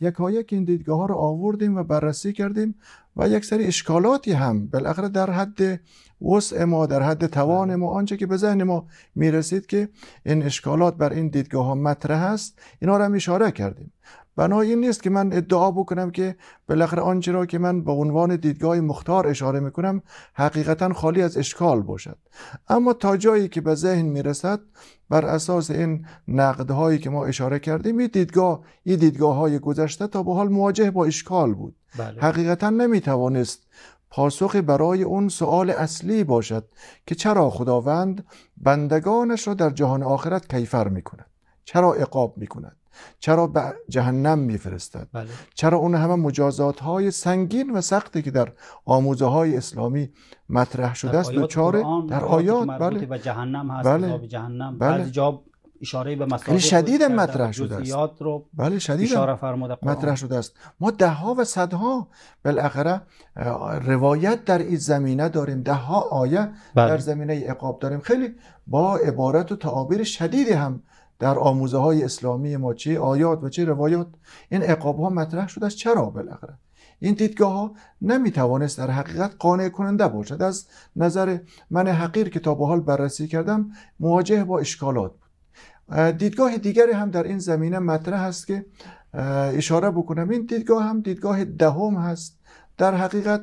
که این دیدگاه ها رو آوردیم و بررسی کردیم و یک سری اشکالاتی هم بالاخره در حد وسع ما در حد توان بله. ما آنچه که به ذهن ما میرسید که این اشکالات بر این دیدگاه ها مطرح هست اینا رو هم اشاره کردیم بنا این نیست که من ادعا بکنم که بالاخره آنچه را که من به عنوان دیدگاه مختار اشاره میکنم حقیقتا خالی از اشکال باشد اما تا جایی که به ذهن میرسد بر اساس این نقدهایی که ما اشاره کردیم این دیدگاه این دیدگاه های گذشته تا به حال مواجه با اشکال بود بله. حقیقتا نمیتوانست پاسخ برای اون سوال اصلی باشد که چرا خداوند بندگانش را در جهان آخرت کیفر میکند چرا اقاب میکند چرا به جهنم میفرستد بله. چرا اون همه مجازات های سنگین و سختی که در آموزه های اسلامی مطرح شده است چهار در آیات بله به جهنم هست بله. جهنم بله. جا اشاره به مسائل شدید مطرح شده است بله شدید مطرح شده است ما ده ها و ها بالاخره روایت در این زمینه داریم ده ها آیه در بله. زمینه عقاب داریم خیلی با عبارت و تعابیر شدیدی هم در آموزه های اسلامی ما چه آیات و چه روایات این عقاب ها مطرح شده است چرا بالاخره این دیدگاه ها نمی توانست در حقیقت قانع کننده باشد از نظر من حقیر که تا به حال بررسی کردم مواجه با اشکالات بود دیدگاه دیگری هم در این زمینه مطرح است که اشاره بکنم این دیدگاه هم دیدگاه دهم هست در حقیقت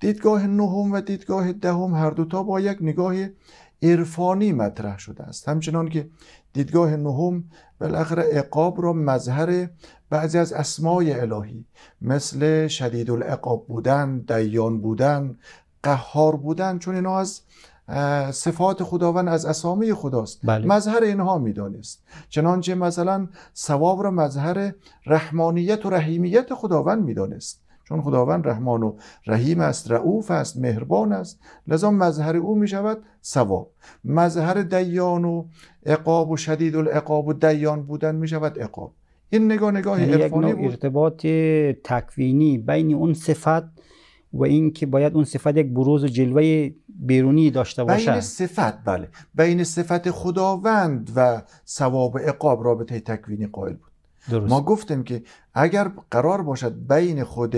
دیدگاه نهم و دیدگاه دهم هر تا با یک نگاه عرفانی مطرح شده است همچنان که دیدگاه نهم بالاخره عقاب را مظهر بعضی از اسمای الهی مثل شدید العقاب بودن دیان بودن قهار بودن چون اینا از صفات خداوند از اسامی خداست بله. مظهر اینها میدانست چنانچه مثلا ثواب را مظهر رحمانیت و رحیمیت خداوند میدانست چون خداوند رحمان و رحیم است رعوف است مهربان است لذا مظهر او می شود ثواب مظهر دیان و عقاب و شدید العقاب و دیان بودن می شود عقاب این نگاه نگاه یعنی عرفانی بود ارتباط تکوینی بین اون صفت و اینکه باید اون صفت یک بروز و جلوه بیرونی داشته باشه بین صفت بله بین صفت خداوند و سواب عقاب رابطه تکوینی قائل بود ما گفتیم که اگر قرار باشد بین خود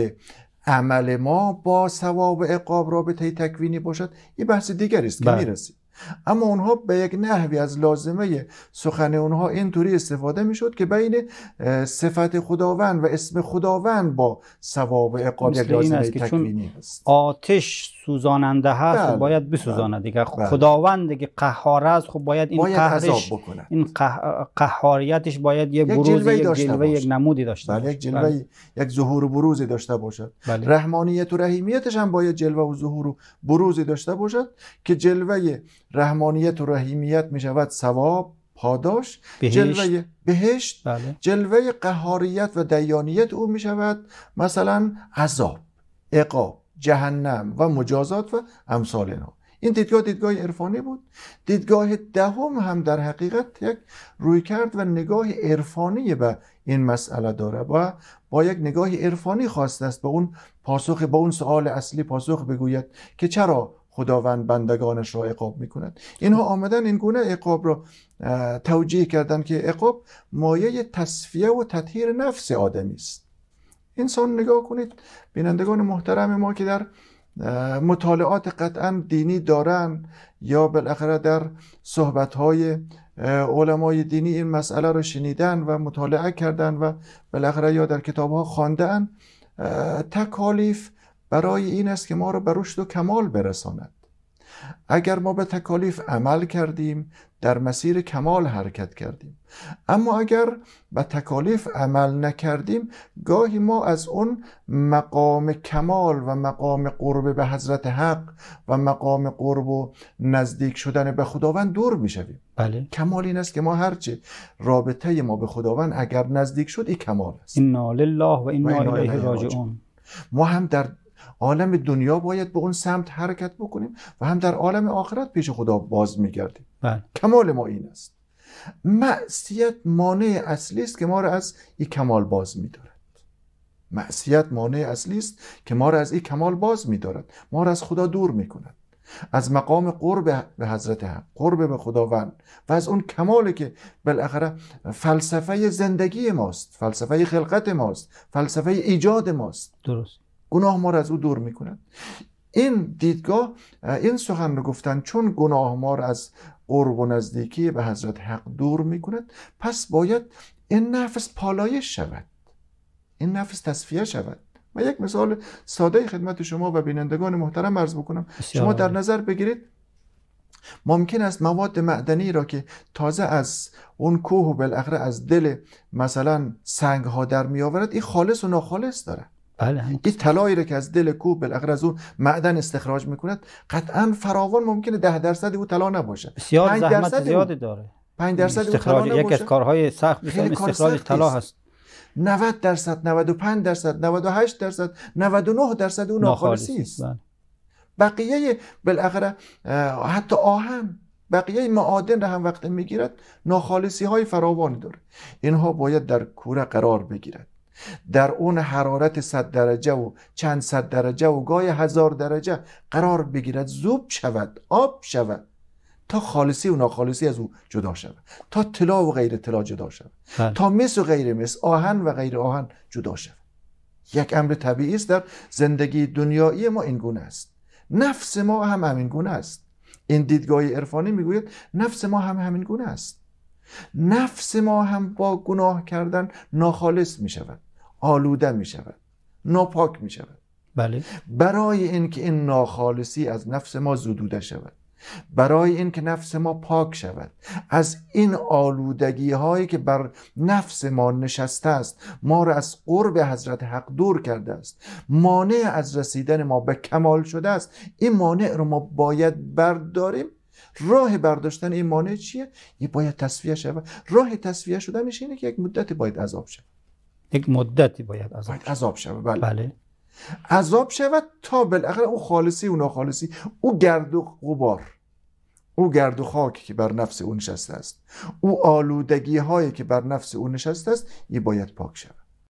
عمل ما با ثواب و عقاب رابطه تکوینی باشد این بحث دیگر است که بله. میرسیم اما اونها به یک نحوی از لازمه سخن اونها اینطوری استفاده میشد که بین صفت خداوند و اسم خداوند با اقاب یک لازمه است هست. آتش سوزاننده هست بله، باید بله، بسوزاند دیگه بله. خداوند که قهار است خب باید این باید قهرش این قهاریتش باید یه بروز یک جلوه, جلوه یک نمودی داشته باشد یک جلوه یک ظهور و بروزی داشته باشد رحمانیت و رحیمیتش هم باید جلوه و ظهور و بروزی داشته باشد که جلوه رحمانیت و رحیمیت می شود ثواب پاداش بهشت. جلوه بهشت بله. جلوه قهاریت و دیانیت او می شود مثلا عذاب اقاب جهنم و مجازات و امثال اینا این دیدگاه دیدگاه عرفانی بود دیدگاه دهم ده هم در حقیقت یک روی کرد و نگاه عرفانی به این مسئله داره و با یک نگاه عرفانی خواسته است به اون پاسخ به اون سوال اصلی پاسخ بگوید که چرا خداوند بندگانش را عقاب میکند اینها آمدن این گونه عقاب را توجیه کردن که عقاب مایه تصفیه و تطهیر نفس آدمی است انسان نگاه کنید بینندگان محترم ما که در مطالعات قطعا دینی دارن یا بالاخره در صحبت های علمای دینی این مسئله را شنیدن و مطالعه کردن و بالاخره یا در کتاب ها خواندن تکالیف برای این است که ما را به رشد و کمال برساند اگر ما به تکالیف عمل کردیم در مسیر کمال حرکت کردیم اما اگر به تکالیف عمل نکردیم گاهی ما از اون مقام کمال و مقام قرب به حضرت حق و مقام قرب و نزدیک شدن به خداوند دور شویم بله کمال این است که ما هرچه رابطه ما به خداوند اگر نزدیک شد این کمال است انا لله و این الیه راجعون ما هم در عالم دنیا باید به اون سمت حرکت بکنیم و هم در عالم آخرت پیش خدا باز میگردیم بله. کمال ما این است معصیت مانع اصلی است که ما را از این کمال باز میدارد معصیت مانع اصلی است که ما را از این کمال باز میدارد ما را از خدا دور میکند از مقام قرب به حضرت حق قرب به خداوند و از اون کمالی که بالاخره فلسفه زندگی ماست فلسفه خلقت ماست فلسفه ایجاد ماست درست گناه ما را از او دور میکنند این دیدگاه این سخن رو گفتن چون گناه ما را از قرب و نزدیکی به حضرت حق دور میکند پس باید این نفس پالایش شود این نفس تصفیه شود من یک مثال ساده خدمت شما و بینندگان محترم عرض بکنم شما در نظر بگیرید ممکن است مواد معدنی را که تازه از اون کوه و بالاخره از دل مثلا سنگ ها در می آورد این خالص و ناخالص دارد بله این طلایی رو که از دل کوه بالاخره از اون معدن استخراج میکند قطعا فراوان ممکنه ده درصد او طلا نباشه بسیار زحمت زیادی داره 5 درصد استخراج یک از کارهای سخت استخراج طلا هست 90 درصد 95 درصد 98 درصد 99 درصد اون ناخالصی است بله. بقیه بالاخره حتی آهن بقیه معادن را هم وقت میگیرد ناخالصی های فراوانی داره اینها باید در کوره قرار بگیرد در اون حرارت صد درجه و چند صد درجه و گاهی هزار درجه قرار بگیرد زوب شود آب شود تا خالصی و ناخالصی از او جدا شود تا طلا و غیر طلا جدا شود بله. تا مس و غیر مس آهن و غیر آهن جدا شود یک امر طبیعی است در زندگی دنیایی ما این گونه است نفس ما هم همین گونه است این دیدگاه عرفانی میگوید نفس ما هم همین گونه است نفس ما هم با گناه کردن ناخالص می شود آلوده می شود ناپاک می شود بله. برای اینکه این ناخالصی از نفس ما زدوده شود برای اینکه نفس ما پاک شود از این آلودگی هایی که بر نفس ما نشسته است ما را از قرب حضرت حق دور کرده است مانع از رسیدن ما به کمال شده است این مانع رو ما باید برداریم راه برداشتن این مانع چیه؟ یه باید تصفیه شود راه تصفیه شدنش اینه که یک مدتی باید عذاب شود یک مدتی باید عذاب باید عذاب شود بله. بله. عذاب شود تا بالاخره اون خالصی اون ناخالصی او گرد و غبار او گرد و خاکی که بر نفس او نشسته است او آلودگی هایی که بر نفس او نشسته است یه باید پاک شود